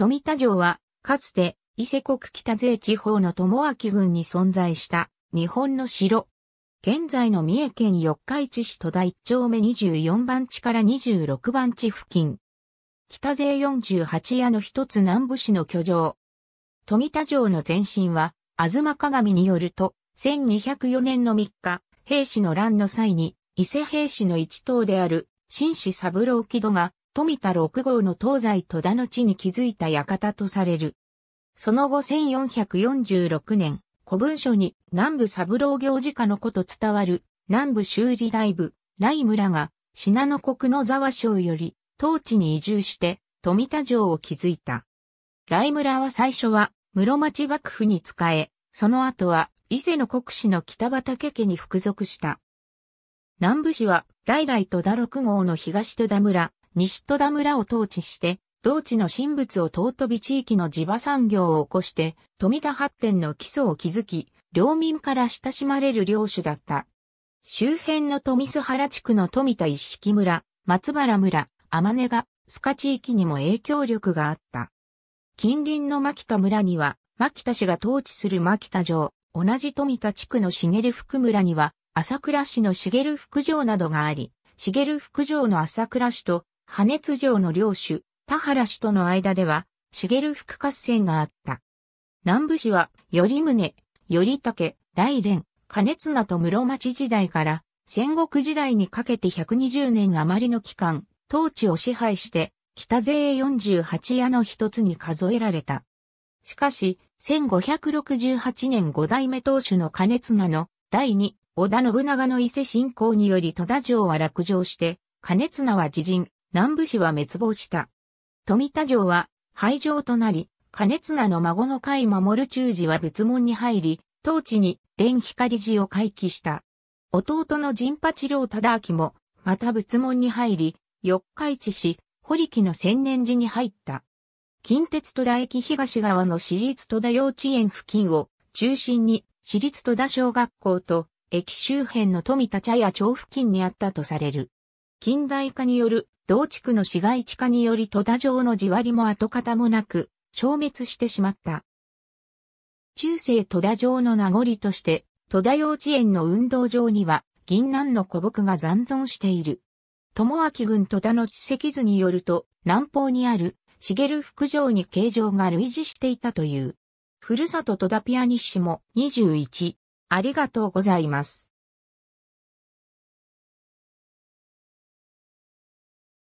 富田城は、かつて、伊勢国北勢地方の友明郡に存在した、日本の城。現在の三重県四日市市戸田一丁目24番地から26番地付近。北勢48夜の一つ南部市の居城。富田城の前身は、吾妻鏡によると、1204年の3日、兵士の乱の際に、伊勢兵士の一党である、新士三郎木戸が、富田六号の東西戸田の地に築いた館とされる。その後1446年、古文書に南部三郎行事家のこと伝わる南部修理大部、雷村が信濃国の沢省より当地に移住して富田城を築いた。雷村は最初は室町幕府に仕え、その後は伊勢の国司の北畠家に服属した。南部市は、代々戸田六号の東戸田村、西戸田村を統治して、同地の神仏を尊び地域の地場産業を起こして、富田発展の基礎を築き、領民から親しまれる領主だった。周辺の富須原地区の富田一式村、松原村、天根が、須賀地域にも影響力があった。近隣の牧田村には、牧田氏が統治する牧田城、同じ富田地区の茂福村には、朝倉市の茂福城などがあり、茂福城の朝倉市と加熱城の領主、田原氏との間では、茂福合戦があった。南部氏は、頼宗、頼武、大連、金綱と室町時代から、戦国時代にかけて120年余りの期間、当地を支配して、北勢48屋の一つに数えられた。しかし、1568年五代目当主の金綱の第二、織田信長の伊勢侵攻により戸田城は落城して、金綱は自陣、南部市は滅亡した。富田城は廃城となり、加熱名の孫の会守守中寺は仏門に入り、当地に蓮光寺を回帰した。弟の陣八郎忠明も、また仏門に入り、四日市市、堀木の千年寺に入った。近鉄戸田駅東側の私立戸田幼稚園付近を中心に、私立戸田小学校と、駅周辺の富田茶屋町付近にあったとされる。近代化による同地区の市街地化により戸田城の地割りも跡形もなく消滅してしまった。中世戸田城の名残として戸田幼稚園の運動場には銀南の古木が残存している。友明郡戸田の地石図によると南方にある茂福城に形状が類似していたという。ふるさと戸田ピアニッシも21。ありがとうございます。